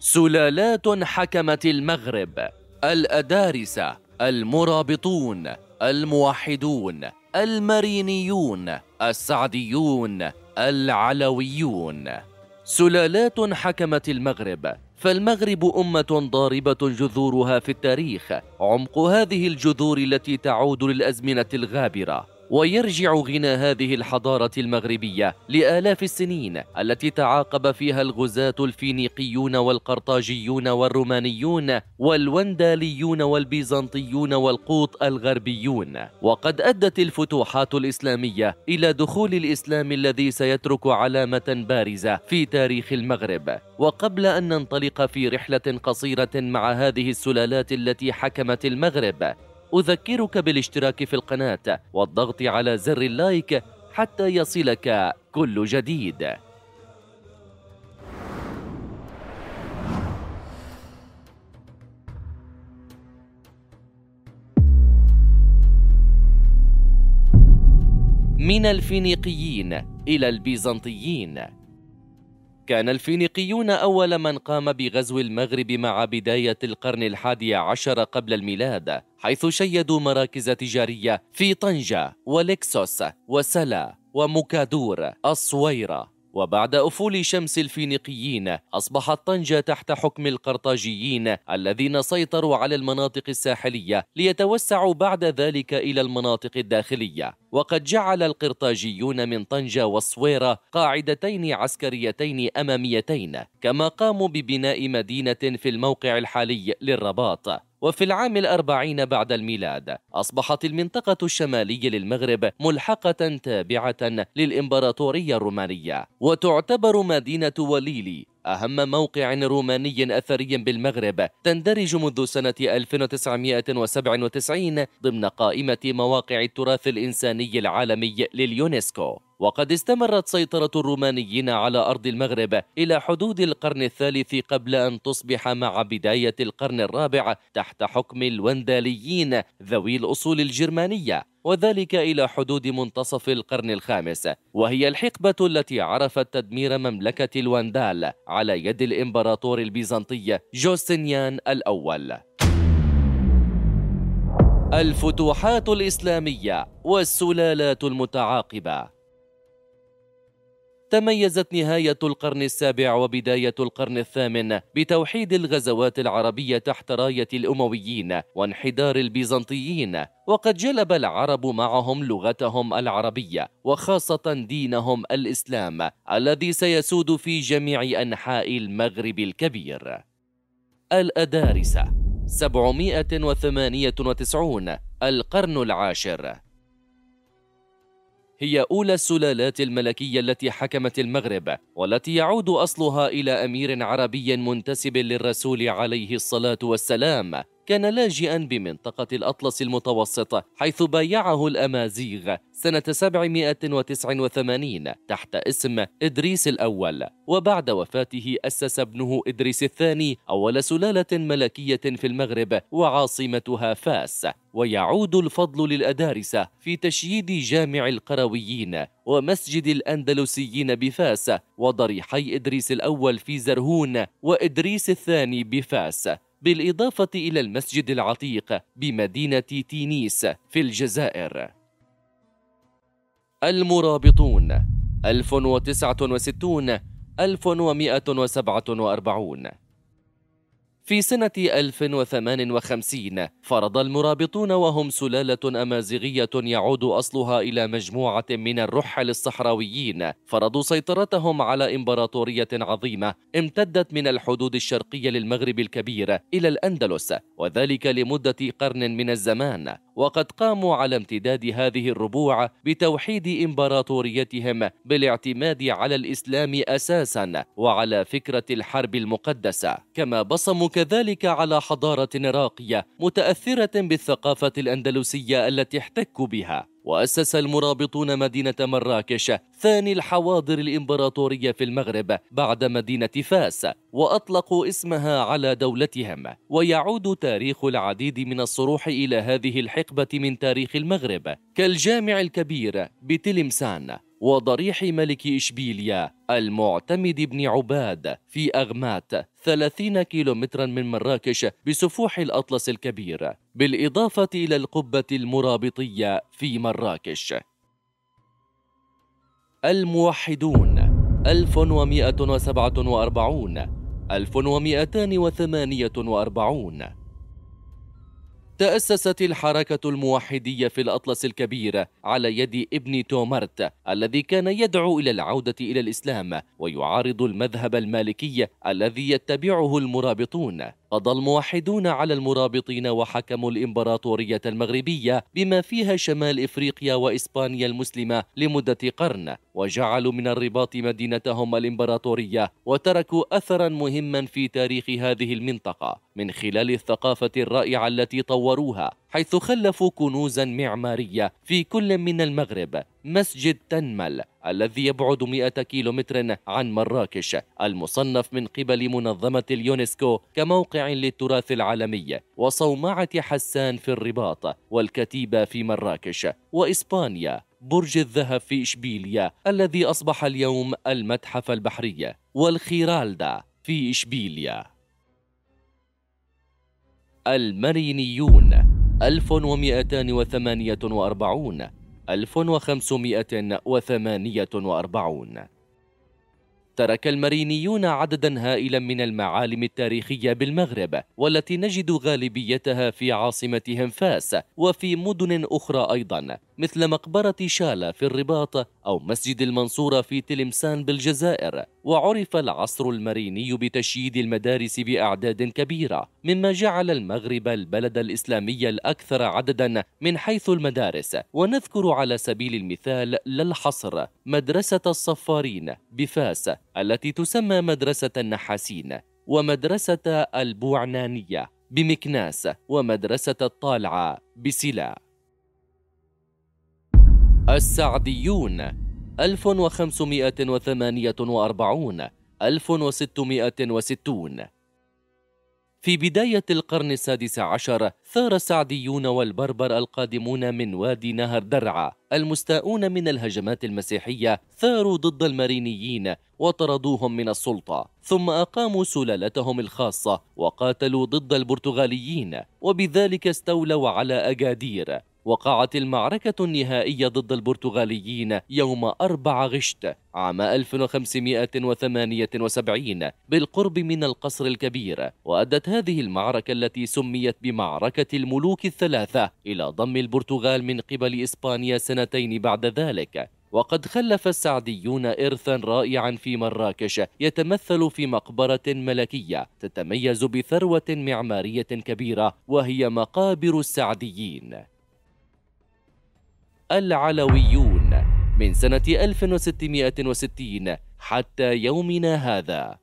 سلالات حكمت المغرب الأدارسة المرابطون الموحدون المرينيون السعديون العلويون سلالات حكمت المغرب فالمغرب أمة ضاربة جذورها في التاريخ عمق هذه الجذور التي تعود للأزمنة الغابرة ويرجع غنى هذه الحضارة المغربية لآلاف السنين التي تعاقب فيها الغزاة الفينيقيون والقرطاجيون والرومانيون والونداليون والبيزنطيون والقوط الغربيون وقد أدت الفتوحات الإسلامية إلى دخول الإسلام الذي سيترك علامة بارزة في تاريخ المغرب وقبل أن ننطلق في رحلة قصيرة مع هذه السلالات التي حكمت المغرب أذكرك بالاشتراك في القناة والضغط على زر اللايك حتى يصلك كل جديد من الفينيقيين إلى البيزنطيين كان الفينيقيون أول من قام بغزو المغرب مع بداية القرن الحادي عشر قبل الميلاد حيث شيدوا مراكز تجارية في طنجة ولكسوس وسلا ومكادور الصويرة وبعد أفول شمس الفينيقيين أصبحت طنجة تحت حكم القرطاجيين الذين سيطروا على المناطق الساحلية ليتوسعوا بعد ذلك إلى المناطق الداخلية وقد جعل القرطاجيون من طنجة والصويرة قاعدتين عسكريتين أماميتين كما قاموا ببناء مدينة في الموقع الحالي للرباط وفي العام الأربعين بعد الميلاد أصبحت المنطقة الشمالية للمغرب ملحقة تابعة للإمبراطورية الرومانية وتعتبر مدينة وليلي أهم موقع روماني أثري بالمغرب تندرج منذ سنة 1997 ضمن قائمة مواقع التراث الإنساني العالمي لليونسكو وقد استمرت سيطرة الرومانيين على أرض المغرب إلى حدود القرن الثالث قبل أن تصبح مع بداية القرن الرابع تحت حكم الونداليين ذوي الأصول الجرمانية وذلك إلى حدود منتصف القرن الخامس وهي الحقبة التي عرفت تدمير مملكة الواندال على يد الإمبراطور البيزنطي جوستنيان الأول الفتوحات الإسلامية والسلالات المتعاقبة تميزت نهاية القرن السابع وبداية القرن الثامن بتوحيد الغزوات العربية تحت راية الأمويين وانحدار البيزنطيين وقد جلب العرب معهم لغتهم العربية وخاصة دينهم الإسلام الذي سيسود في جميع أنحاء المغرب الكبير الأدارسة 798 القرن العاشر هي أولى السلالات الملكية التي حكمت المغرب والتي يعود أصلها إلى أمير عربي منتسب للرسول عليه الصلاة والسلام كان لاجئا بمنطقة الأطلس المتوسط حيث بايعه الأمازيغ سنة 789 تحت اسم إدريس الأول وبعد وفاته أسس ابنه إدريس الثاني أول سلالة ملكية في المغرب وعاصمتها فاس ويعود الفضل للأدارسة في تشييد جامع القرويين ومسجد الأندلسيين بفاس وضريحي إدريس الأول في زرهون وإدريس الثاني بفاس بالإضافة إلى المسجد العتيق بمدينة تينيس في الجزائر المرابطون 1069 1147 في سنة 1058 فرض المرابطون وهم سلالة أمازيغية يعود أصلها إلى مجموعة من الرحل الصحراويين فرضوا سيطرتهم على إمبراطورية عظيمة امتدت من الحدود الشرقية للمغرب الكبير إلى الأندلس وذلك لمدة قرن من الزمان وقد قاموا على امتداد هذه الربوع بتوحيد إمبراطوريتهم بالاعتماد على الإسلام أساسا وعلى فكرة الحرب المقدسة كما بصموا كذلك على حضارة راقية متأثرة بالثقافة الأندلسية التي احتكوا بها وأسس المرابطون مدينة مراكش ثاني الحواضر الإمبراطورية في المغرب بعد مدينة فاس وأطلقوا اسمها على دولتهم ويعود تاريخ العديد من الصروح إلى هذه الحقبة من تاريخ المغرب كالجامع الكبير بتلمسان وضريح ملك إشبيليا المعتمد بن عباد في أغمات 30 كيلومترا من مراكش بسفوح الأطلس الكبير بالإضافة إلى القبة المرابطية في مراكش الموحدون 1147 1248 تأسست الحركة الموحدية في الأطلس الكبير على يد ابن تومرت الذي كان يدعو إلى العودة إلى الإسلام ويعارض المذهب المالكي الذي يتبعه المرابطون قضى الموحدون على المرابطين وحكموا الإمبراطورية المغربية بما فيها شمال إفريقيا وإسبانيا المسلمة لمدة قرن وجعلوا من الرباط مدينتهم الإمبراطورية وتركوا أثرا مهما في تاريخ هذه المنطقة من خلال الثقافة الرائعة التي طوروها حيث خلفوا كنوزا معمارية في كل من المغرب مسجد تنمل الذي يبعد 100 كيلومتر عن مراكش المصنف من قبل منظمة اليونسكو كموقع للتراث العالمي وصومعة حسان في الرباط والكتيبة في مراكش وإسبانيا برج الذهب في إشبيلية الذي أصبح اليوم المتحف البحري والخيرالدا في إشبيلية المرينيون 1248 1548 ترك المرينيون عددا هائلا من المعالم التاريخية بالمغرب والتي نجد غالبيتها في عاصمتهم فاس وفي مدن أخرى أيضا مثل مقبرة شالا في الرباط أو مسجد المنصورة في تلمسان بالجزائر وعرف العصر المريني بتشييد المدارس بأعداد كبيرة مما جعل المغرب البلد الإسلامي الأكثر عددا من حيث المدارس ونذكر على سبيل المثال للحصر مدرسة الصفارين بفاس التي تسمى مدرسة النحاسين ومدرسة البوعنانية بمكناس ومدرسة الطالعة بسلا السعديون 1548 1660 في بداية القرن السادس عشر ثار السعديون والبربر القادمون من وادي نهر درعا المستاءون من الهجمات المسيحية ثاروا ضد المارينيين وطردوهم من السلطة ثم أقاموا سلالتهم الخاصة وقاتلوا ضد البرتغاليين وبذلك استولوا على أجادير وقعت المعركة النهائية ضد البرتغاليين يوم 4 غشت عام 1578 بالقرب من القصر الكبير وأدت هذه المعركة التي سميت بمعركة الملوك الثلاثة إلى ضم البرتغال من قبل إسبانيا سنتين بعد ذلك وقد خلف السعديون إرثا رائعا في مراكش يتمثل في مقبرة ملكية تتميز بثروة معمارية كبيرة وهي مقابر السعديين العلويون من سنة 1660 حتى يومنا هذا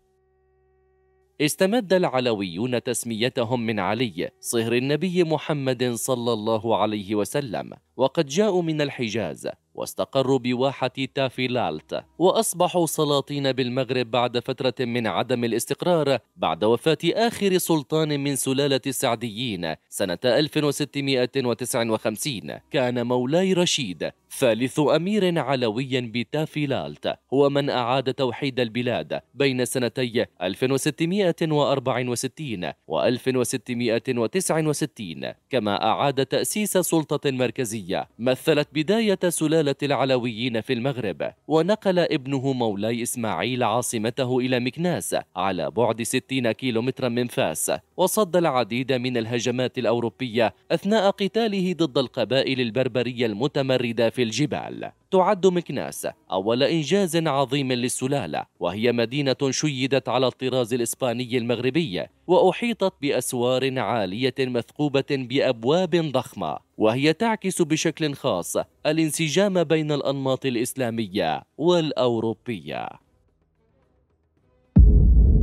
استمد العلويون تسميتهم من علي صهر النبي محمد صلى الله عليه وسلم وقد جاءوا من الحجاز واستقروا بواحة تافيلالت وأصبحوا سلاطين بالمغرب بعد فترة من عدم الاستقرار بعد وفاة آخر سلطان من سلالة السعديين سنة 1659 كان مولاي رشيد ثالث أمير علوي بتافيلالت هو من أعاد توحيد البلاد بين سنتي 1664 و 1669 كما أعاد تأسيس سلطة مركزية مثلت بداية سلالة العلويين في المغرب ونقل ابنه مولاي إسماعيل عاصمته إلى مكناس على بعد 60 كيلومترا من فاس وصد العديد من الهجمات الأوروبية أثناء قتاله ضد القبائل البربرية المتمردة في الجبال تعد مكناس أول إنجاز عظيم للسلالة وهي مدينة شيدت على الطراز الإسباني المغربي وأحيطت بأسوار عالية مثقوبة بأبواب ضخمة وهي تعكس بشكل خاص الانسجام بين الأنماط الإسلامية والأوروبية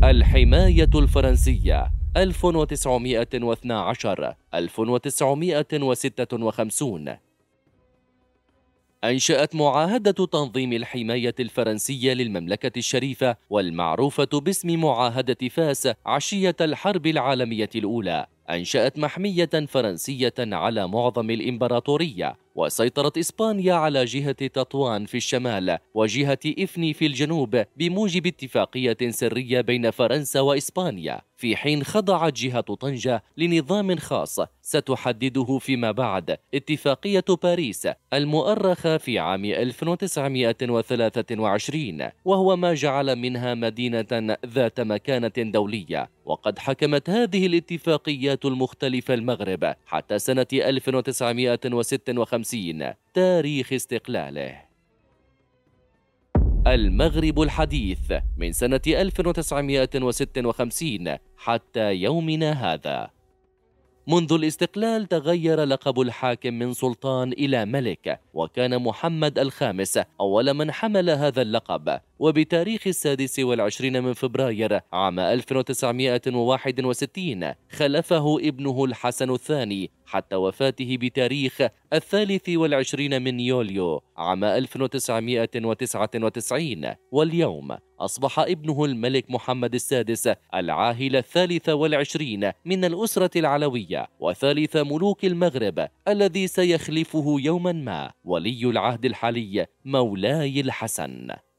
الحماية الفرنسية 1912 1956 أنشأت معاهدة تنظيم الحماية الفرنسية للمملكة الشريفة والمعروفة باسم معاهدة فاس عشية الحرب العالمية الأولى أنشأت محمية فرنسية على معظم الإمبراطورية وسيطرت إسبانيا على جهة تطوان في الشمال وجهة إفني في الجنوب بموجب اتفاقية سرية بين فرنسا وإسبانيا في حين خضعت جهة طنجة لنظام خاص ستحدده فيما بعد اتفاقية باريس المؤرخة في عام 1923 وهو ما جعل منها مدينة ذات مكانة دولية وقد حكمت هذه الاتفاقيات المختلفة المغرب حتى سنة 1956 تاريخ استقلاله المغرب الحديث من سنة 1956 حتى يومنا هذا منذ الاستقلال تغير لقب الحاكم من سلطان إلى ملك وكان محمد الخامس أول من حمل هذا اللقب وبتاريخ السادس والعشرين من فبراير عام 1961 خلفه ابنه الحسن الثاني حتى وفاته بتاريخ الثالث والعشرين من يوليو عام 1999 واليوم أصبح ابنه الملك محمد السادس العاهل الثالث والعشرين من الأسرة العلوية وثالث ملوك المغرب الذي سيخلفه يوما ما ولي العهد الحالي مولاي الحسن